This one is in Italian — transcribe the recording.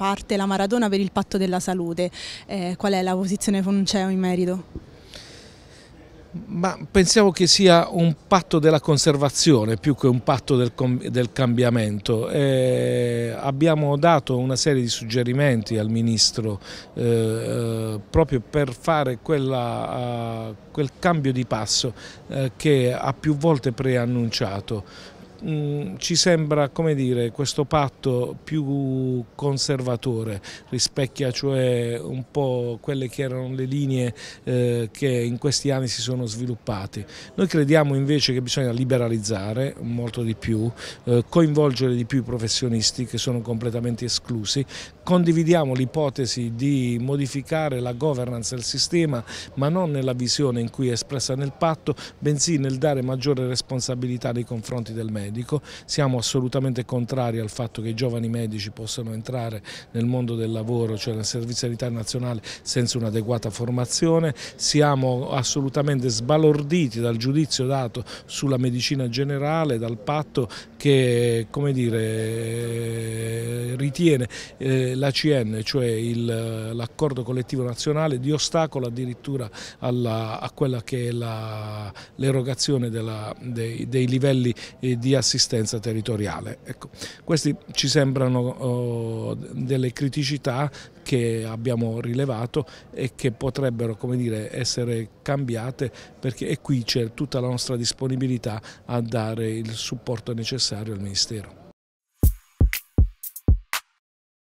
parte la Maradona per il patto della salute. Eh, qual è la posizione Fonceo in merito? Ma pensiamo che sia un patto della conservazione più che un patto del, del cambiamento. Eh, abbiamo dato una serie di suggerimenti al Ministro eh, eh proprio per fare quella, eh, quel cambio di passo eh, che ha più volte preannunciato. Mm, ci sembra come dire, questo patto più conservatore, rispecchia cioè un po' quelle che erano le linee eh, che in questi anni si sono sviluppate. Noi crediamo invece che bisogna liberalizzare molto di più, eh, coinvolgere di più i professionisti che sono completamente esclusi, condividiamo l'ipotesi di modificare la governance del sistema ma non nella visione in cui è espressa nel patto, bensì nel dare maggiore responsabilità nei confronti del medico medico, siamo assolutamente contrari al fatto che i giovani medici possano entrare nel mondo del lavoro, cioè nel Servizio Sanitario Nazionale, senza un'adeguata formazione, siamo assolutamente sbalorditi dal giudizio dato sulla medicina generale, dal patto che dire, eh, ritiene eh, l'ACN, cioè l'accordo collettivo nazionale, di ostacolo addirittura alla, a quella che è l'erogazione dei, dei livelli eh, di assistenza assistenza territoriale. Ecco, queste ci sembrano oh, delle criticità che abbiamo rilevato e che potrebbero dire, essere cambiate perché e qui c'è tutta la nostra disponibilità a dare il supporto necessario al Ministero.